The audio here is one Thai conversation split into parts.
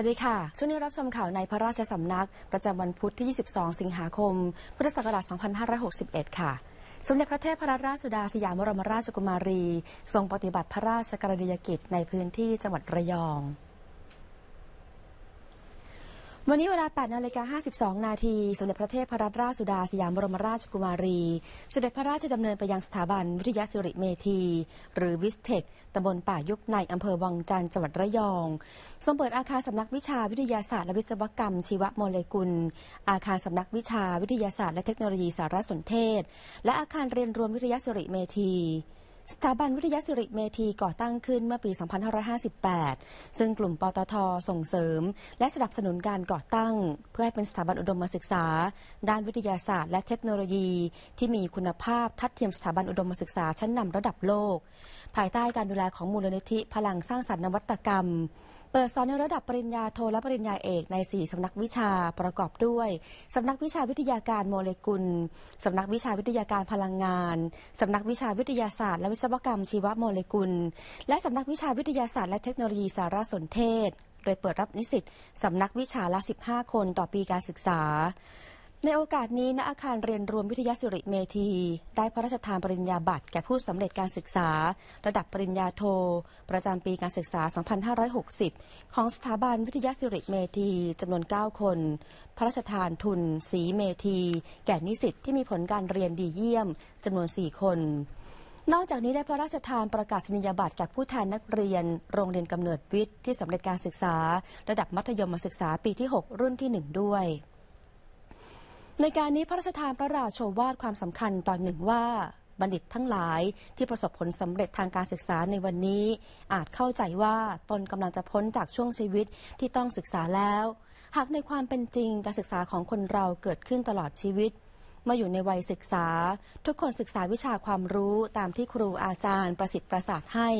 วัสดีค่ะ ช่วงนี้รับชมข่าวในพระราชสำนักประจำวันพุธที่ 22 สิงหาคม พุทธศักราช 2561 ค่ะ สมเด็จพระเทพรราชสุดาสยามบรมราชกุมารี ทรงปฏิบัติพระราชกรณียกิจในพื้นที่จังหวัดระยองวันนี้เวลา8นาฬิกา52 นาที สมเด็จพระเทพรัตนราชสุดาสยามบรมราชกุมารีสเสด็จพระราชดำเนินไปยังสถาบันวิทยาสิริเมธี หรือวิสเทค ตำบลป่ายุบใน อำเภอวังจันทร์ จังหวัดระยอง สมเปิดอาคารสำนักวิชาวิทยาศาสตร์และวิศวกรรม ชีวโมเลกุล อาคารสำนักวิชาวิทยาศาสตร์และเทคโนโลยีสารสนเทศ และอาคารเรียนรวมวิทยาสิริเมธีสถาบันวิทยาสิริเมธีก่อตั้งขึ้นเมื่อปี 2558 ซึ่งกลุ่มปตทส่งเสริม และสนับสนุนการก่อตั้ง เพื่อให้เป็นสถาบันอุดมศึกษา ด้านวิทยาศาสตร์และเทคโนโลยี ที่มีคุณภาพทัดเทียมสถาบันอุดมศึกษาชั้นนำระดับโลก ภายใต้การดูแลของมูลนิธิพลังสร้างสรรค์นวัตกรรมเปิดสอนในระดับปริญญาโทและปริญญาเอกใน4สำนักวิชาประกอบด้วยสำนักวิชาวิทยาการโมเลกุลสำนักวิชาวิทยาการพลังงานสำนักวิชาวิทยาศาสตร์ และวิศวกรรมชีวโมเลกุล และสำนักวิชาวิทยาศาสตร์และเทคโนโลยีสารสนเทศ โดยเปิดรับนิสิตสำนักวิชาละ 15 คนต่อปีการศึกษาในโอกาสนี้ณอาคารเรียนรวมวิทยาสิริเมธีได้พระราชทานปริญญาบัตรแก่ผู้สำเร็จการศึกษา ระดับปริญญาโท ประจำปีการศึกษา 2560 ของสถาบันวิทยาสิริเมธีจำนวน 9 คน พระราชทานทุน สีเมธีแก่นิสิตที่มีผลการเรียนดีเยี่ยมจำนวน 4 คน นอกจากนี้ได้พระราชทานประกาศนียบัตรแก่ผู้แทนนักเรียน โรงเรียนกำเนิดวิทย์ที่สำเร็จการศึกษา ระดับมัธยมศึกษาปีที่ 6 รุ่นที่1ด้วยในการนี้พระราชทานพระราโชวาทความสำคัญตอนหนึ่งว่าบัณฑิตทั้งหลายที่ประสบผลสำเร็จทางการศึกษาในวันนี้ อาจเข้าใจว่าตนกำลังจะพ้นจากช่วงชีวิตที่ต้องศึกษาแล้ว หากในความเป็นจริงการศึกษาของคนเราเกิดขึ้นตลอดชีวิตมาอยู่ในวัยศึกษา ทุกคนศึกษาวิชาความรู้ตามที่ครูอาจารย์ ประสิทธิ์ประสาทให้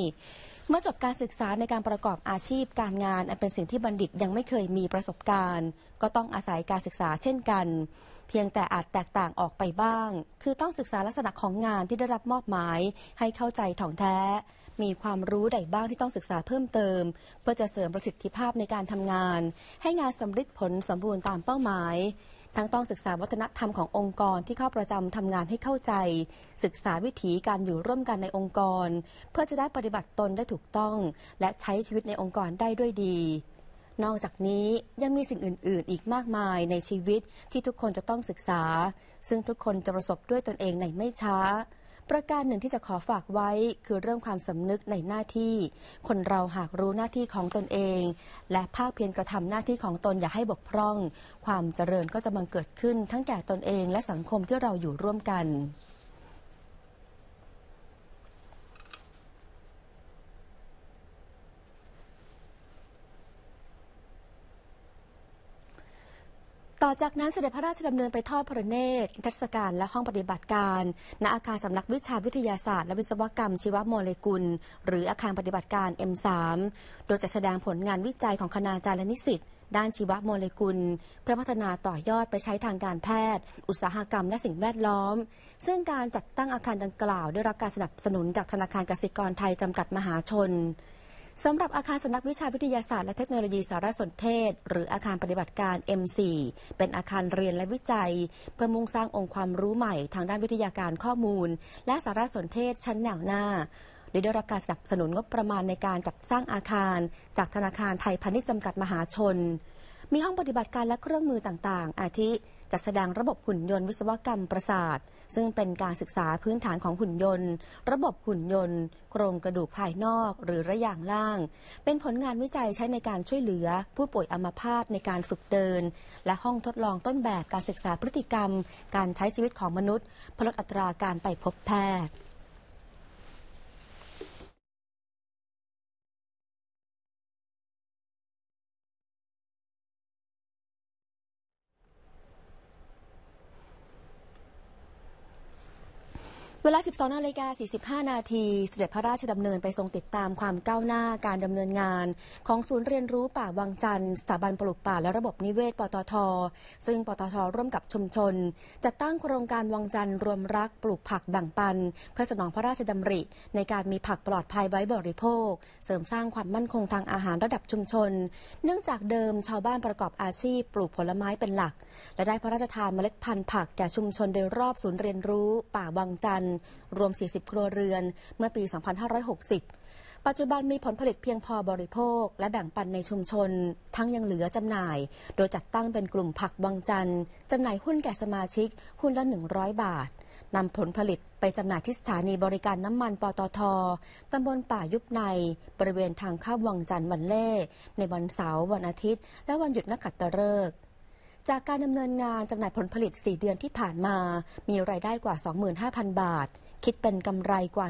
เมื่อจบการศึกษาในการประกอบอาชีพการงานอันเป็นสิ่งที่บัณฑิตยังไม่เคยมีประสบการณ์ ก็ต้องอาศัยการศึกษาเช่นกันเพียงแต่อาจแตกต่างออกไปบ้าง คือต้องศึกษาลักษณะของงานที่ได้รับมอบหมายให้เข้าใจถ่องแท้ มีความรู้ใดบ้างที่ต้องศึกษาเพิ่มเติม เพื่อจะเสริมประสิทธิภาพในการทำงาน ให้งานสำเร็จผลสมบูรณ์ตามเป้าหมาย ทั้งต้องศึกษาวัฒนธรรมขององค์กรที่เข้าประจำทำงานให้เข้าใจ ศึกษาวิถีการอยู่ร่วมกันในองค์กร เพื่อจะได้ปฏิบัติตนได้ถูกต้อง และใช้ชีวิตในองค์กรได้ด้วยดีนอกจากนี้ยังมีสิ่งอื่น ๆ อีกมากมายในชีวิตที่ทุกคนจะต้องศึกษา ซึ่งทุกคนจะประสบด้วยตนเองในไม่ช้าประการหนึ่งที่จะขอฝากไว้คือเรื่องความสำนึกในหน้าที่ คนเราหากรู้หน้าที่ของตนเอง และภาคเพียรกระทำหน้าที่ของตนอย่าให้บกพร่อง ความเจริญก็จะบังเกิดขึ้นทั้งแก่ตนเองและสังคมที่เราอยู่ร่วมกันต่อจากนั้นเสด็จพระราชดำเนินไปทอดพระเนตรนิทรศการและห้องปฏิบัติการ ณอาคารสำนักวิชาวิทยาศาสตร์และวิศวกรรมชีวโมเลกุล หรืออาคารปฏิบัติการ M3 โดยจะแสดงผลงานวิจัยของคณาจารย์และนิสิตด้านชีวโมเลกุล เพื่อพัฒนาต่อยอดไปใช้ทางการแพทย์ อุตสาหกรรม และสิ่งแวดล้อม ซึ่งการจัดตั้งอาคารดังกล่าวได้รับการสนับสนุนจากธนาคารกสิกรไทยจำกัดมหาชนสำหรับอาคารสำนักวิชาวิทยาศาสตร์และเทคโนโลยีสารสนเทศหรืออาคารปฏิบัติการ M4 เป็นอาคารเรียนและวิจัยเพื่อมุ่งสร้างองค์ความรู้ใหม่ ทางด้านวิทยาการข้อมูล และสารสนเทศชั้นแนวหน้า โดยได้รับการสนับสนุนงบประมาณในการจัดสร้างอาคาร จากธนาคารไทยพาณิชย์จำกัดมหาชน มีห้องปฏิบัติการและเครื่องมือต่างๆ อาทิจัดแสดงระบบหุ่นยนต์วิศวกรรมประสาทซึ่งเป็นการศึกษาพื้นฐานของหุ่นยนต์ ระบบหุ่นยนต์ โครงกระดูกภายนอกหรือระย่างล่าง เป็นผลงานวิจัยใช้ในการช่วยเหลือ ผู้ป่วยอัมพาตในการฝึกเดิน และห้องทดลองต้นแบบการศึกษาพฤติกรรม การใช้ชีวิตของมนุษย์เพื่อลดอัตราการไปพบแพทย์วลา 12นาฬิกา 45 นาทีเสด็จพระราชดำเนินไปทรงติดตามความก้าวหน้าการดำเนินงาน ของศูนย์เรียนรู้ป่าวังจันทร์สถาบันปลูกป่าและระบบนิเวศปตท ซึ่งปตท ร่วมกับชุมชน จัดตั้งโครงการวังจันทร์รวมรักปลูกผักแบ่งปันเพื่อสนองพระราชดำริในการมีผักปลอดภัยไว้บริโภค เสริมสร้างความมั่นคงทางอาหารระดับชุมชน เนื่องจากเดิมชาวบ้านประกอบอาชีพปลูกผลไม้เป็นหลัก และได้พระราชทานเมล็ดพันธุ์ผักแก่ชุมชนโดยรอบศูนย์เรียนรู้ ป่าวังจันทร์รวม 40 ครัวเรือน เมื่อปี 2560 ปัจจุบันมีผลผลิตเพียงพอบริโภคและแบ่งปันในชุมชน ทั้งยังเหลือจำหน่าย โดยจัดตั้งเป็นกลุ่มผักวังจันทร์จำหน่ายหุ้นแก่สมาชิกหุ้นละ 100 บาทนำผลผลิตไปจำหน่ายที่สถานีบริการน้ำมันปตทตำบลป่ายุบใน บริเวณทางข้าววังจันทร์วันเล่ในวันเสาร์วันอาทิตย์ และวันหยุดนักขัตฤกษ์จากการดำเนินงานจำหน่ายผลผลิต 4 เดือนที่ผ่านมา มีรายได้กว่า 25,000 บาท คิดเป็นกำไรกว่า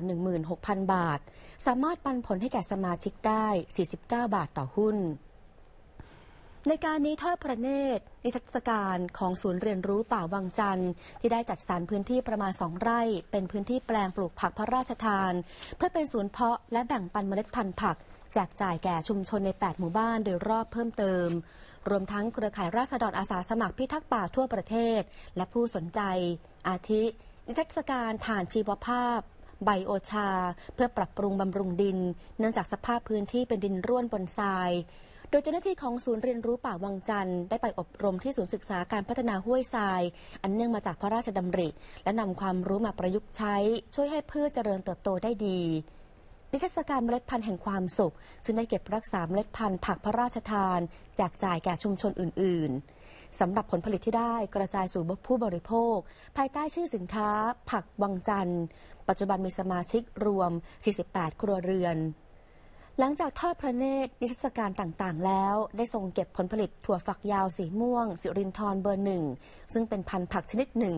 16,000 บาท สามารถปันผลให้แก่สมาชิกได้ 49 บาทต่อหุ้น ในการนี้ทอดพระเนตร นิทรรศการของศูนย์เรียนรู้ป่าวังจันทร์ที่ได้จัดสรรพื้นที่ประมาณ 2 ไร่ เป็นพื้นที่แปลงปลูกผักพระราชทาน เพื่อเป็นศูนย์เพาะและแบ่งปันเมล็ดพันธุ์ผักแจกจ่ายแก่ชุมชนใน 8 หมู่บ้านโดยรอบเพิ่มเติม รวมทั้งเครือข่ายราษฎรอาสาสมัครพิทักษ์ป่าทั่วประเทศ และผู้สนใจอาทินิทรรศการ่านชีวภาพใบโอชา เพื่อปรับปรุงบำรุงดิน เนื่องจากสภาพพื้นที่เป็นดินร่วนบนทราย โดยเจ้าหน้าที่ของศูนย์เรียนรู้ป่าวังจันทร์ได้ไปอบรมที่ศูนย์ศึกษาการพัฒนาห้วยทราย อันเนื่องมาจากพระราชดำริและนำความรู้มาประยุกต์ใช้ช่วยให้พืชเจริญเติบโตได้ดีนิทรรศการเมล็ดพันธุ์แห่งความสุข ซึ่งได้เก็บรักษาเมล็ดพันธุ์ผักพระราชทานแจกจ่ายแก่ชุมชนอื่น ๆสำหรับผลผลิตที่ได้กระจายสู่ผู้บริโภค ภายใต้ชื่อสินค้า ผักวังจันทร์ ปัจจุบันมีสมาชิกรวม 48 ครัวเรือนหลังจากทอดพระเนตรนิทรรศการต่างๆแล้วได้ทรงเก็บผลผลิตถั่วฝักยาวสีม่วงสิรินทรเบอร์หนึ่งซึ่งเป็นพันธุ์ผักชนิดหนึ่ง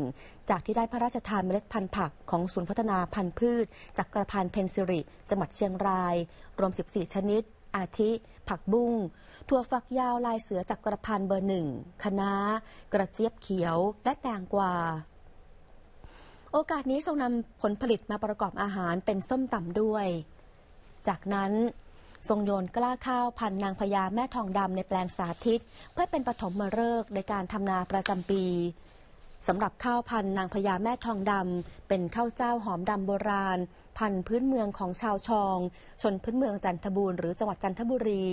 จากที่ได้พระราชทานเมล็ดพันธุ์ผักของศูนย์พัฒนาพันธุ์พืชจากกระพันเพนซิริจังหวัดเชียงราย รวม14 ชนิด อาทิ ผักบุ้งถั่วฝักยาวลายเสือจากกระพันเบอร์หนึ่งคะน้ากระเจี๊ยบเขียวและแตงกวาโอกาสนี้ทรงนำผลผลิตมาประกอบอาหารเป็นส้มตำด้วย จากนั้นทรงโยนกล้าข้าวพันนางพญาแม่ทองดำในแปลงสาธิตเพื่อเป็นปฐมมฤกษ์ในการทำนาประจำปีสำหรับข้าวพันนางพญาแม่ทองดำเป็นข้าวเจ้าหอมดำโบราณ พันพื้นเมืองของชาวชอง ชนพื้นเมืองจันทบูรีหรือจังหวัดจันทบุรี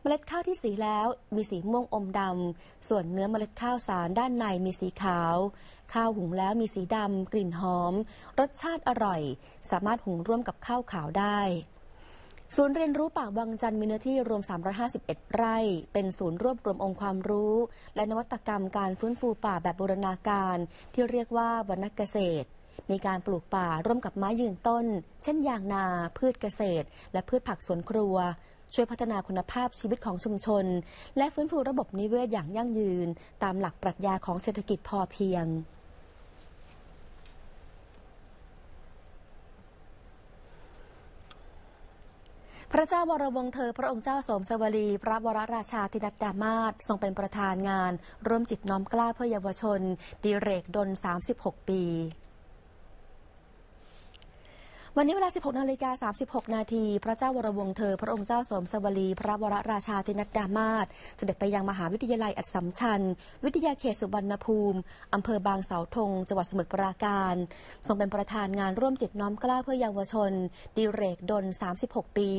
เมล็ดข้าวที่สีแล้วมีสีม่วงอมดำส่วนเนื้อเมล็ดข้าวสารด้านในมีสีขาว ข้าวหุงแล้วมีสีดำกลิ่นหอม รสชาติอร่อย สามารถหุงร่วมกับข้าวขาวได้ศูนย์เรียนรู้ป่าวังจันทร์มีเนื้อที่ รวม 351 ไร่ เป็นศูนย์รวบรวมองค์ความรู้ และนวัตกรรมการฟื้นฟูป่าแบบบูรณาการ ที่เรียกว่าวรรณเกษตร มีการปลูกป่าร่วมกับไม้ยืนต้น เช่นยางนาพืชเกษตร และพืชผักสวนครัว ช่วยพัฒนาคุณภาพชีวิตของชุมชน และฟื้นฟูระบบนิเวศอย่างยั่งยืน ตามหลักปรัชญาของเศรษฐกิจพอเพียงพระเจ้าวรวงเธอพระองค์เจ้าสมสวลี พระวรราชาธินาดามาศทรงเป็นประธานงาน ร่วมจิตน้อมกล้าเพื่อเยาวชนดีเรกดน 36 ปีวันนี้เวลา 16นาฬิกา36นาทีพระเจ้าวรวงศ์เธอ พระองค์เจ้าสมสวลี พระวรราชาธินัดดามาศเสด็จไปยังมหาวิทยาลัยอัดสัมชัญ วิทยาเขตสุวรรณภูมิ อำเภอบางเสาธง จังหวัดสมุทรปราการ ทรงเป็นประธานงานร่วมจิตน้อมกล้าเพื่อเยาวชนดิเรกดล36 ปี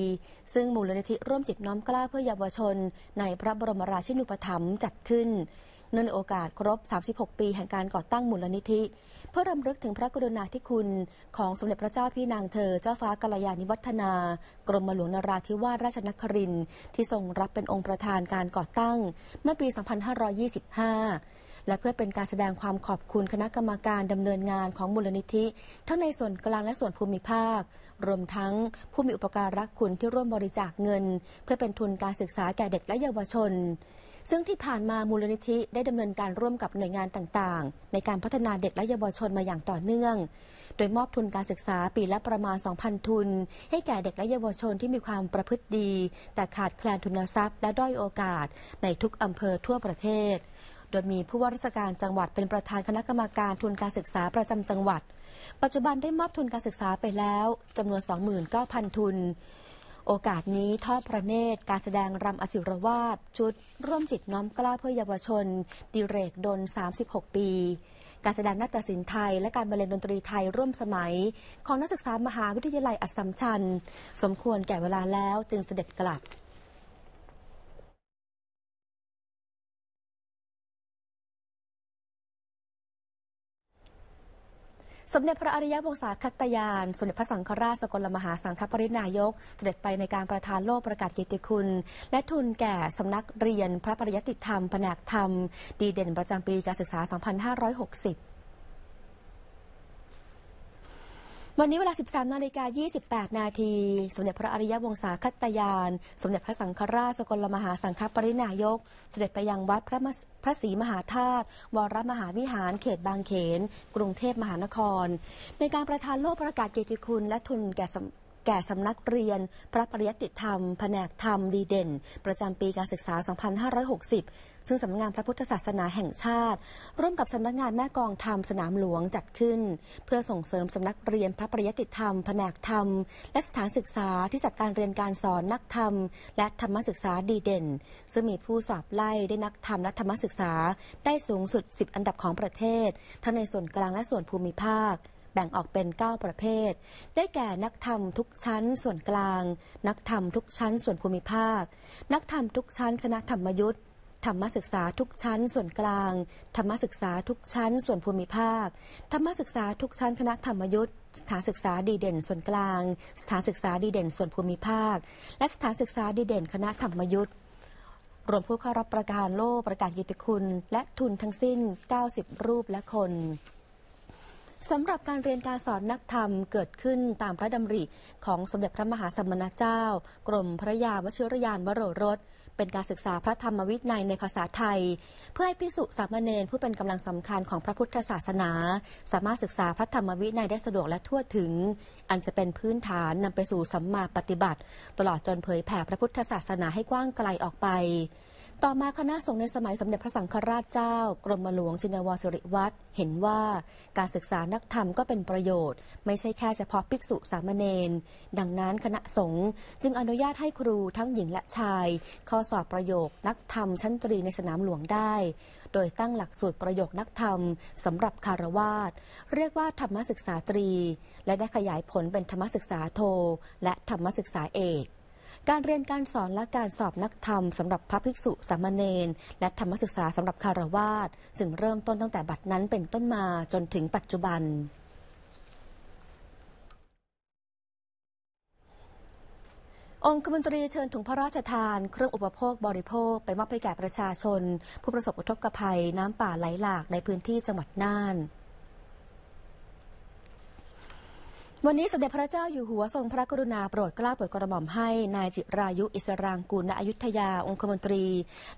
ซึ่งมูลนิธิร่วมจิตน้อมกล้าเพื่อเยาวชน ในพระบรมราชินูปถัมภ์จัดขึ้นเนื่องในโอกาสครบ 36 ปีแห่งการก่อตั้งมูลนิธิ เพื่อรำลึกถึงพระกรุณาธิคุณของสมเด็จพระเจ้าพี่นางเธอ เจ้าฟ้ากัลยาณิวัฒนา กรมหลวงนราธิวาสราชนครินทร์ที่ทรงรับเป็นองค์ประธานการก่อตั้ง เมื่อปี 2525 และเพื่อเป็นการแสดงความขอบคุณคณะกรรมการดำเนินงานของมูลนิธิทั้งในส่วนกลางและส่วนภูมิภาค รวมทั้งผู้มีอุปการะคุณที่ร่วมบริจาคเงิน เพื่อเป็นทุนการศึกษาแก่เด็กและเยาวชนซึ่งที่ผ่านมามูลนิธิได้ดำเนินการร่วมกับหน่วยงานต่าง ๆ ในการพัฒนาเด็กและเยาวชนมาอย่างต่อเนื่อง โดยมอบทุนการศึกษาปีละประมาณ 2,000 ทุน ให้แก่เด็กและเยาวชนที่มีความประพฤติดี แต่ขาดแคลนทุนทรัพย์และด้อยโอกาสในทุกอำเภอทั่วประเทศ โดยมีผู้ว่าราชการจังหวัด เป็นประธานคณะกรรมการทุนการศึกษาประจำจังหวัด ปัจจุบันได้มอบทุนการศึกษาไปแล้วจำนวน 29,000 ทุนโอกาสนี้ทอดพระเนตร การแสดงรำอสิรวาสชุดร่วมจิตน้อมกล้าเพื่อเยาวชน ดิเรกดน 36 ปี การแสดงนาฏศิลป์ไทย และการบรรเลงดนตรีไทยร่วมสมัย ของนักศึกษามหาวิทยาลัยอัสสัมชัญสมควรแก่เวลาแล้วจึงเสด็จกลับสมเด็จพระอริยวงศาคตยานสมเด็จพระสังฆราชสกลมหาสังฆปรินายก เสด็จไปในการประทานโลกประกาศเกียรติคุณ และทุนแก่สำนักเรียนพระปริยติธรรมแผนกธรรม ดีเด่นประจำปีการศึกษา 2560วันนี้เวลา 13นาฬิกา28 นาที สมเด็จพระอริยวงศาคตยาน สมเด็จพระสังฆราชสกลมหาสังฆปรินายก เสด็จไปยังวัดพระพระศรีมหาธาตุวรมหาวิหาร เขตบางเขน กรุงเทพมหานคร ในการประทานโลกประกาศเกียรติคุณและทุนแก่แก่สำนักเรียนพระปริยติธรรมแผนกธรรมดีเด่น ประจำปีการศึกษา 2560 ซึ่งสำนักงานพระพุทธศาสนาแห่งชาติ ร่วมกับสำนักงานแม่กองธรรมสนามหลวงจัดขึ้น เพื่อส่งเสริมสำนักเรียนพระปริยติธรรม แผนกธรรม และสถานศึกษาที่จัดการเรียนการสอนนักธรรม และธรรมศึกษาดีเด่นซึ่งมีผู้สอบไล่ได้นักธรรมและธรรมศึกษาได้สูงสุด 10 อันดับของประเทศทั้งในส่วนกลางและส่วนภูมิภาคแบ่งออกเป็น 9 ประเภท ได้แก่นักธรรมทุกชั้น ส่วนกลาง นักธรรมทุกชั้น ส่วนภูมิภาค นักธรรม ทุกชั้นคณะธรรมยุทธธรรมศึกษาทุกชั้นส่วนกลาง ธรรมศึกษาทุกชั้น ส่วนภูมิภาค ธรรมศึกษาทุกชั้น คณะธรรมยุทธสถานศึกษาดีเด่นส่วนกลาง สถานศึกษาดีเด่น ส่วนภูมิภาค และสถานศึกษาดีเด่น คณะธรรมยุทธรวมผู้เข้ารับประการโล่ประกาศยุตติคุณและทุนทั้งสิ้น 90 รูปและคนสำหรับการเรียนการสอนนักธรรมเกิดขึ้นตามพระดำริของสมเด็จพระมหาสมณเจ้ากรมพระยาวชิรยานวโรรสเป็นการศึกษาพระธรรมวิทยยในในภาษาไทย เพื่อให้พิสุสามเณรผู้เป็นกำลังสำคัญของพระพุทธศาสนา สามารถศึกษาพระธรรมวิทัยได้สะดวกและทั่วถึง อันจะเป็นพื้นฐานนำไปสู่สัมมาปฏิบัติ ตลอดจนเผยแผ่พระพุทธศาสนาให้กว้างไกลออกไปต่อมาคณะสงฆ์ในสมัยสมเด็จพระสังฆราชเจ้า กรมหลวงจินวรสิริวัตรเห็นว่าการศึกษานักธรรมก็เป็นประโยชน์ ไม่ใช่แค่เฉพาะภิกษุสามเณรดังนั้นคณะสงฆ์จึงอนุญาตให้ครูทั้งหญิงและชายข้อสอบประโยคนักธรรมชั้นตรีในสนามหลวงได้ โดยตั้งหลักสูตรประโยคนักธรรมสำหรับคารวาสเรียกว่าธรรมศึกษาตรี และได้ขยายผลเป็นธรรมศึกษาโทและธรรมศึกษาเอกการเรียนการสอนและการสอบนักธรรมสำหรับพระภิกษุ สามเณรและธรรมศึกษาสำหรับคารวาสจึงเริ่มต้นตั้งแต่บัดนั้นเป็นต้นมาจนถึงปัจจุบัน องคมนตรีเชิญถุงพระราชทานเครื่องอุปโภคบริโภคไปมอบให้แก่ประชาชน ผู้ประสบอุทกภัย น้ำป่าไหลหลากในพื้นที่จังหวัดน่านวันนี้สมเด็จพระเจ้าอยู่หัวทรงพระกรุณาโปรดเกล้าโปรดกระหม่อมให้นายจิรายุอิสรางกูลณอยุธยาองคมนตรี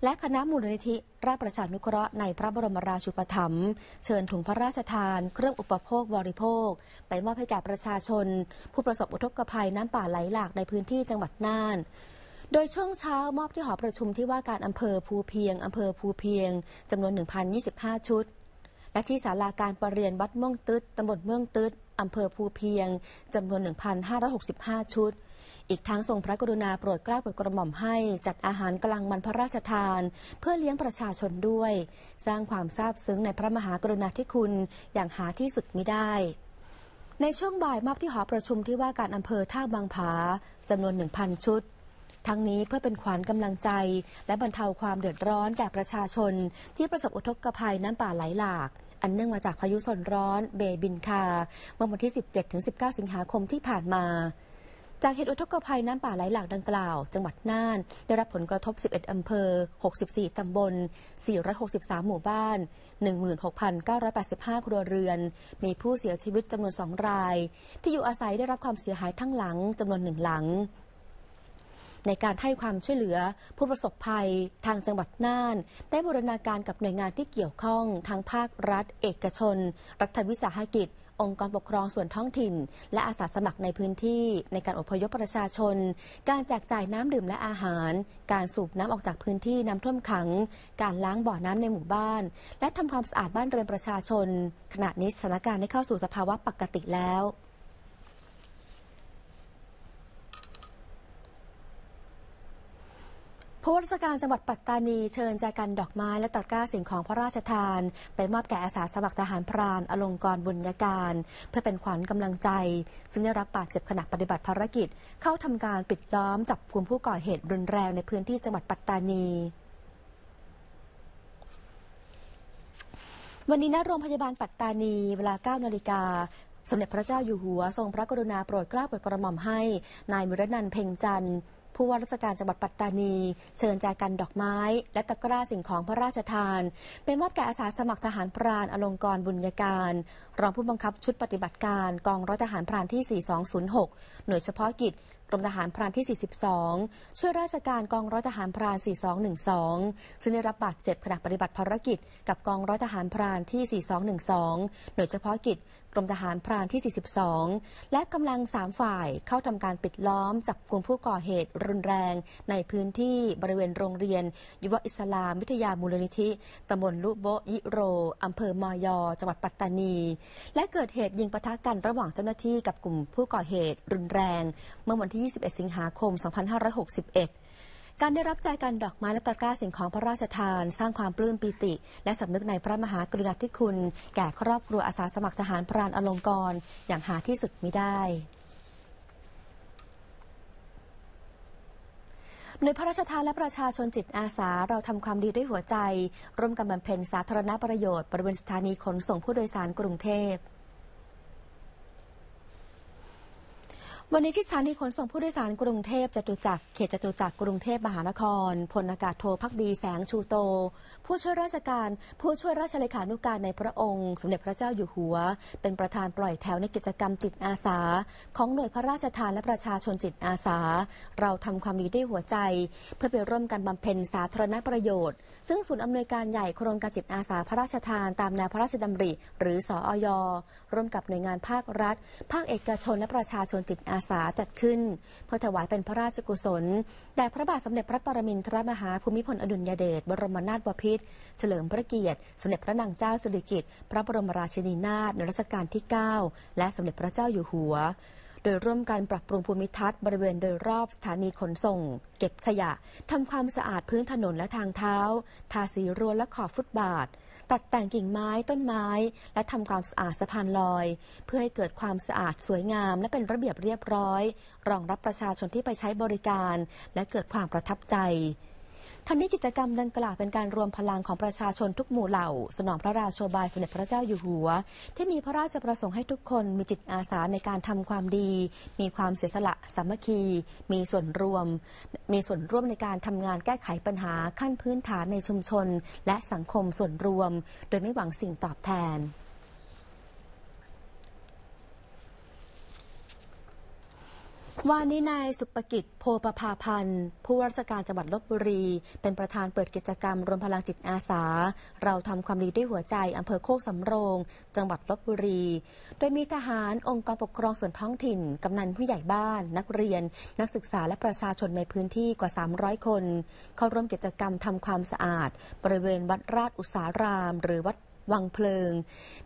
และคณะมูลนิธิราชประชานุเคราะห์ในพระบรมราชูปถัมภ์เชิญถุงพระราชทานเครื่องอุปโภคบริโภค ไปมอบให้แก่ประชาชน ผู้ประสบอุทกภัยน้ำป่าไหลหลากในพื้นที่จังหวัดน่าน โดยช่วงเช้ามอบที่หอประชุมที่ว่าการอำเภอภูเพียงอำเภอภูเพียงจำนวน 1,025 ชุดและที่ศาลาการประเรียนวัดม่วงตึ๊ดตำบลเมืองตึ๊ดอำเภอภูเพียงจำนวน1,565ชุด อีกทั้งทรงพระกรุณาโปรดเกล้าโปรดกระหม่อมให้จัดอาหารกลางมันพระราชทาน เพื่อเลี้ยงประชาชนด้วย สร้างความซาบซึ้งในพระมหากรุณาธิคุณอย่างหาที่สุดมิได้ ในช่วงบ่ายมอบที่หอประชุมที่ว่าการอำเภอท่าบางผาจำนวน 1,000 ชุดทั้งนี้เพื่อเป็นขวัญกำลังใจและบรรเทาความเดือดร้อนแก่ประชาชน ที่ประสบอุทกภัยน้ำป่าไหลหลาก อันเนื่องมาจากพายุโซนร้อนเบบินคาเมื่อวันที่ 17-19 สิงหาคมที่ผ่านมา จากเหตุอุทกภัยน้ำป่าไหลหลากดังกล่าว จังหวัดน่าน ได้รับผลกระทบ 11อำเภอ 64ตำบล 463 หมู่บ้าน 16,985 ครัวเรือน มีผู้เสียชีวิตจำนวน2รายที่อยู่อาศัยได้รับความเสียหายทั้งหลังจำนวนหนึ่งหลังในการให้ความช่วยเหลือ ผู้ประสบภัยทางจังหวัดน่าน ได้บูรณาการกับหน่วยงานที่เกี่ยวข้อง ทั้งภาครัฐ เอกชน รัฐวิสาหกิจ องค์กรปกครองส่วนท้องถิ่น และอาสาสมัครในพื้นที่ ในการอพยพประชาชน การแจกจ่ายน้ำดื่มและอาหาร การสูบน้ำออกจากพื้นที่น้ำท่วมขัง การล้างบ่อน้ำในหมู่บ้าน และทำความสะอาดบ้านเรือนประชาชนขณะนี้สถานการณ์ได้เข้าสู่สภาวะปกติแล้วผู้ว่าราชการจังหวัดปัตตานีเชิญแจกันดอกไม้และตะกร้าสิ่งของพระราชทาน ไปมอบแก่อาสาสมัครทหารพรานอลงกรบุญญาการเพื่อเป็นขวัญกำลังใจ ซึ่งได้รับบาดเจ็บขณะปฏิบัติภารกิจ เข้าทำการปิดล้อมจับกลุ่มผู้ก่อเหตุรุนแรงในพื้นที่จังหวัดปัตตานี วันนี้ณโรงพยาบาลปัตตานีเวลา9นาฬิกาสมเด็จพระเจ้าอยู่หัว ทรงพระกรุณาโปรดเกล้าโปรดกระหม่อมให้นายมุรนันเพ่งจันทร์ผู้ว่าราชการจังหวัดปัตตานี เชิญแจกันดอกไม้ และตะกร้าสิ่งของพระราชทาน เป็นมอบแก่อาสาสมัครทหารพรานอลงกรบุญญาการ รองผู้บังคับชุดปฏิบัติการกองร้อยทหารพรานที่ 4206 หน่วยเฉพาะกิจกรมทหารพรานที่ 42 ช่วยราชการกองร้อยทหารพราน 4212ซึ่งได้รับบาดเจ็บขณะปฏิบัติภารกิจกับกองร้อยทหารพรานที่ 4212 หน่วยเฉพาะกิจ กรมทหารพรานที่ 42 และกำลัง3ฝ่ายเข้าทำการปิดล้อมจับกลุ่มผู้ก่อเหตุรุนแรง ในพื้นที่บริเวณโรงเรียนยุวอิสลาม วิทยามูลนิธิตำบลลุโบยิโรอำเภอมอยอ จังหวัดปัตตานี และเกิดเหตุยิงปะทะกันระหว่างเจ้าหน้าที่กับกลุ่มผู้ก่อเหตุ รุนแรง เมื่อวันที่ที่21 สิงหาคม 2561 การได้รับแจกันดอกไม้และตะกร้าสิ่งของพระราชทาน สร้างความปลื้มปิติ และสำนึกในพระมหากรุณาธิคุณ แก่ครอบครัวอาสาสมัครทหารพรานอลงกรอย่างหาที่สุดมิได้หน่วยพระราชทานและประชาชนจิตอาสาเราทำความดีด้วยหัวใจ ร่วมกันบำเพ็ญสาธารณประโยชน์บริเวณสถานีขนส่งผู้โดยสารกรุงเทพวันนี้ที่สถานีขนส่งผู้โดยสารกรุงเทพจตุจักรเขตจตุจักรกรุงเทพมหานครพลอากาศโทพักดีแสงชูโต ผู้ช่วยราชการ ผู้ช่วยราชเลขานุการในพระองค์สมเด็จพระเจ้าอยู่หัว เป็นประธานปล่อยแถวในกิจกรรมจิตอาสา ของหน่วยพระราชทานและประชาชนจิตอาสา เราทำความดีด้วยหัวใจ เพื่อไปร่วมกันบำเพ็ญสาธารณประโยชน์ ซึ่งศูนย์อำนวยการใหญ่โครงการจิตอาสาพระราชทาน ตามแนวพระราชดำริหรือสออยร่วมกับหน่วยงานภาครัฐภาคเอกชนและประชาชนจิตอาสาสาจัดขึ้นเพื่อถวายเป็นพระราชกุศลแด่พระบาทสมเด็จพระปรมินทรมหาภูมิพลอดุลยเดชบรมนาถบพิตรเฉลิมพระเกียรติ สมเด็จพระนางเจ้าสุริกิติ์พระบรมราชินีนาถในรัชกาลที่9และสมเด็จพระเจ้าอยู่หัว โดยร่วมกันปรับปรุงภูมิทัศน์บริเวณโดยรอบสถานีขนส่งเก็บขยะทำความสะอาดพื้นถนนและทางเท้า ทาสีรั้วและขอบฟุตบาทตัดแต่งกิ่งไม้ต้นไม้ และทำความสะอาดสะพานลอย เพื่อให้เกิดความสะอาดสวยงามและเป็นระเบียบเรียบร้อย รองรับประชาชนที่ไปใช้บริการ และเกิดความประทับใจทั้งนี้กิจกรรมดังกล่าวเป็นการรวมพลังของประชาชนทุกหมู่เหล่า สนองพระราโชบายสมเด็จพระเจ้าอยู่หัว ที่มีพระราชประสงค์ให้ทุกคนมีจิตอาสาในการทำความดี มีความเสียสละสามัคคี มีส่วนรวม มีส่วนร่วมในการทำงานแก้ไขปัญหาขั้นพื้นฐานในชุมชนและสังคมส่วนรวม โดยไม่หวังสิ่งตอบแทนว่านี้นายสุปกิจโพประพาพันธ์ ผู้ว่าราชการจังหวัดลบบุรี เป็นประธานเปิดกิจกรรมรวมพลังจิตอาสา เราทำความดีด้วยหัวใจ อำเภอโคกสำโรงจังหวัดลบบุรี โดยมีทหารองค์กรปกครองส่วนท้องถิ่น กำนันผู้ใหญ่บ้านนักเรียน นักศึกษาและประชาชนในพื้นที่กว่า 300 คน เข้าร่วมกิจกรรมทำความสะอาดบริเวณวัดราชอุสาราม หรือวัดวังเพลิง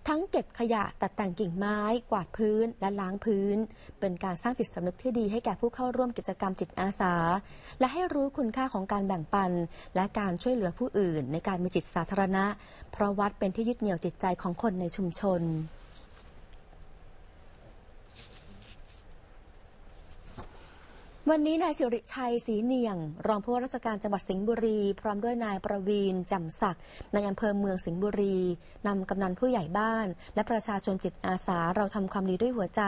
ทั้งเก็บขยะตัดแต่งกิ่งไม้ กวาดพื้นและล้างพื้น เป็นการสร้างจิตสำนึกที่ดีให้แก่ผู้เข้าร่วมกิจกรรมจิตอาสา และให้รู้คุณค่าของการแบ่งปัน และการช่วยเหลือผู้อื่นในการมีจิตสาธารณะ เพราะวัดเป็นที่ยึดเหนี่ยวจิตใจของคนในชุมชนวันนี้นายสิริชัยศรีเนียง รองผู้ว่าราชการจังหวัดสิงห์บุรี พร้อมด้วยนายประวีนจำศักดิ์นายอำเภอเมืองสิงห์บุรีนำกำนันผู้ใหญ่บ้าน และประชาชนจิตอาสาเราทำความดีด้วยหัวใจ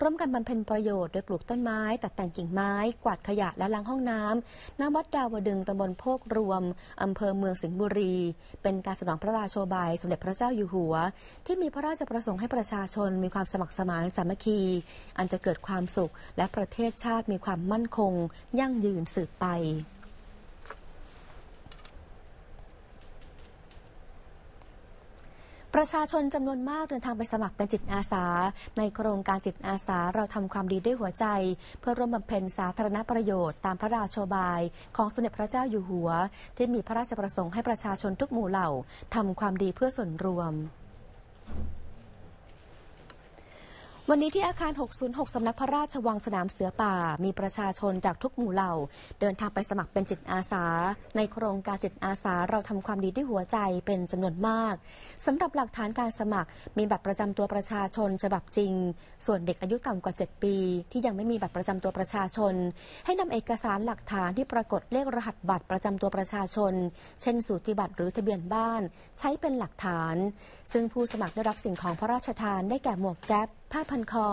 ร่วมกันบำเพ็ญประโยชน์โดยปลูกต้นไม้ ตัดแต่งกิ่งไม้กวาดขยะและล้างห้องน้ำณวัดดาวดึงตำบลโพกรวมอำเภอเมืองสิงห์บุรี เป็นการสนองพระราชโอบาย สมเด็จพระเจ้าอยู่หัว ที่มีพระราชประสงค์ให้ประชาชนมีความสมัครสมานสามัคคี อันจะเกิดความสุขและประเทศชาติมีความมั่นคงยั่งยืนสืบไป ประชาชนจำนวนมากเดินทางไปสมัครเป็นจิตอาสา ในโครงการจิตอาสาเราทำความดีด้วยหัวใจ เพื่อร่วมบำเพ็ญสาธารณประโยชน์ตามพระราชบายของสมเด็จพระเจ้าอยู่หัว ที่มีพระราชประสงค์ให้ประชาชนทุกหมู่เหล่าทำความดีเพื่อส่วนรวมวันนี้ที่อาคาร 606สำนักพระราชวังสนามเสือป่า มีประชาชนจากทุกหมู่เหล่า เดินทางไปสมัครเป็นจิตอาสา ในโครงการจิตอาสาเราทำความดีด้วยหัวใจเป็นจำนวนมากสำหรับหลักฐานการสมัครมีบัตรประจำตัวประชาชนฉบับจริง ส่วนเด็กอายุต่ำกว่า 7 ปี ที่ยังไม่มีบัตรประจำตัวประชาชน ให้นำเอกสารหลักฐานที่ปรากฏเลขรหัสบัตรประจำตัวประชาชน เช่นสูติบัตรหรือทะเบียนบ้านใช้เป็นหลักฐาน ซึ่งผู้สมัครได้รับสิ่งของพระราชทานได้แก่หมวกแก๊ปผ้าพันคอ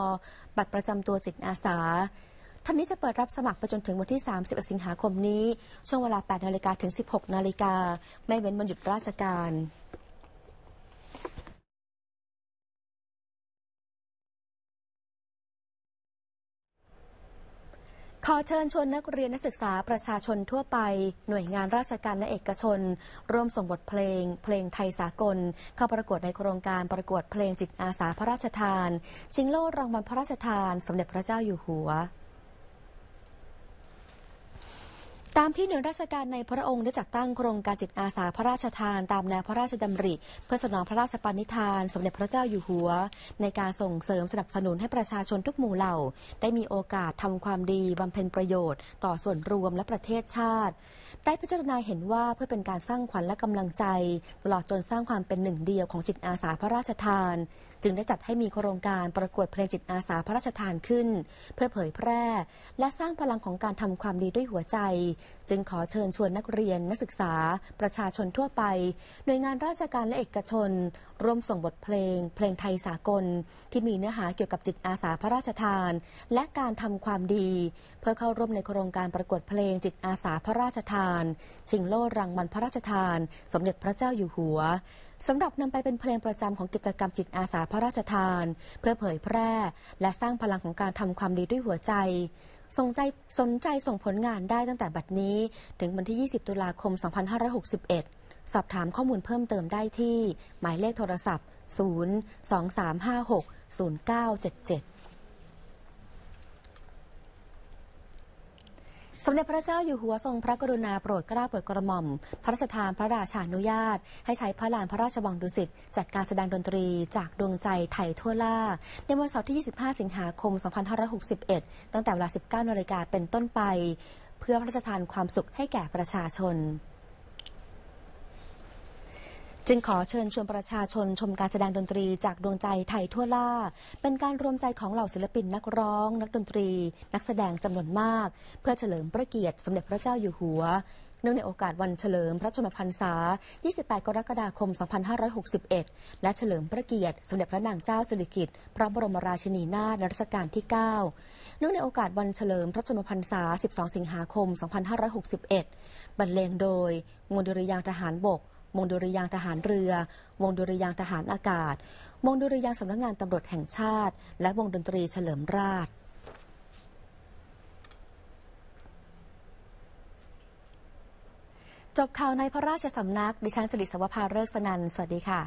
บัตรประจำตัวจิตอาสาท่านนี้จะเปิดรับสมัครไปจนถึงวันที่ 30สิงหาคมนี้ ช่วงเวลา 8นาฬิกาถึง 16นาฬิกา ไม่เว้นวันหยุดราชการขอเชิญชวนนักเรียนนักศึกษาประชาชนทั่วไป หน่วยงานราชการและเอกชน ร่วมส่งบทเพลง เพลงไทยสากล เข้าประกวดในโครงการประกวดเพลงจิตอาสาพระราชทานชิงโล่รางวัลพระราชทาน สมเด็จพระเจ้าอยู่หัวตามที่หน่วยราชการในพระองค์ได้จัดตั้งโครงการจิตอาสาพระราชทาน ตามแนวพระราชดำริเพื่อสนองพระราชปณิธานสมเด็จพระเจ้าอยู่หัว ในการส่งเสริมสนับสนุนให้ประชาชนทุกหมู่เหล่า ได้มีโอกาสทำความดีบำเพ็ญประโยชน์ ต่อส่วนรวมและประเทศชาติ ได้พิจารณาเห็นว่าเพื่อเป็นการสร้างขวัญและกำลังใจตลอดจนสร้างความเป็นหนึ่งเดียวของจิตอาสาพระราชทานจึงได้จัดให้มีโครงการประกวดเพลงจิตอาสาพระราชทานขึ้น เพื่อเผยแพร่ และสร้างพลังของการทำความดีด้วยหัวใจ จึงขอเชิญชวนนักเรียนนักศึกษาประชาชนทั่วไปหน่วยงานราชการและเอกชนร่วมส่งบทเพลงเพลงไทยสากล ที่มีเนื้อหาเกี่ยวกับจิตอาสาพระราชทาน และการทำความดี เพื่อเข้าร่วมในโครงการประกวดเพลงจิตอาสาพระราชทานชิงโล่รางวัลพระราชทาน สมเด็จพระเจ้าอยู่หัวสำหรับนำไปเป็นเพลงประจำของกิจกรรมจิตอาสาพระราชทาน เพื่อเผยแพร่ และสร้างพลังของการทำความดีด้วยหัวใจ สนใจสนใจส่งผลงานได้ตั้งแต่บัดนี้ ถึงวันที่ 20 ตุลาคม 2561 สอบถามข้อมูลเพิ่มเติมได้ที่ หมายเลขโทรศัพท์ 023560977สมเด็จพระเจ้าอยู่หัวทรงพระกรุณาโปรดกล้าโปรดกระหม่อมพระราชทานพระราชานุญาต ให้ใช้พระลานพระราชวังดุสิตจัดการแสดงดนตรีจากดวงใจไทยทั่วล่า ในวันเสาร์ที่ 25 สิงหาคม 2561 ตั้งแต่เวลา 19นาฬิกาเป็นต้นไป เพื่อพระราชทานความสุขให้แก่ประชาชนจึงขอเชิญชวนประชาชนชมการแสดงดนตรีจากดวงใจไทยทั่วล่า เป็นการรวมใจของเหล่าศิลปินนักร้อง นักดนตรีนักแสดงจำนวนมาก เพื่อเฉลิมพระเกียรติ สมเด็จพระเจ้าอยู่หัว เนื่องในโอกาสวันเฉลิมพระชนมพรรษา 28 กรกฎาคม 2561 และเฉลิมพระเกียรติ สมเด็จพระนางเจ้าสิริกิติ์พระบรมราชินีนาถรัชกาลที่9เนื่องในโอกาสวันเฉลิมพระชนมพรรษา 12 สิงหาคม 2561 บรรเลงโดยวงดุริยางทหารบกวงดุริยางทหารเรือ วงดุริยางทหารอากาศ วงดุริยางสำนักงงานตำรวจแห่งชาติ และวงดนตรีเฉลิมราช จบข่าวในพระราชสำนัก ดิฉันสิริสวัภาเลิกสนัน สวัสดีค่ะ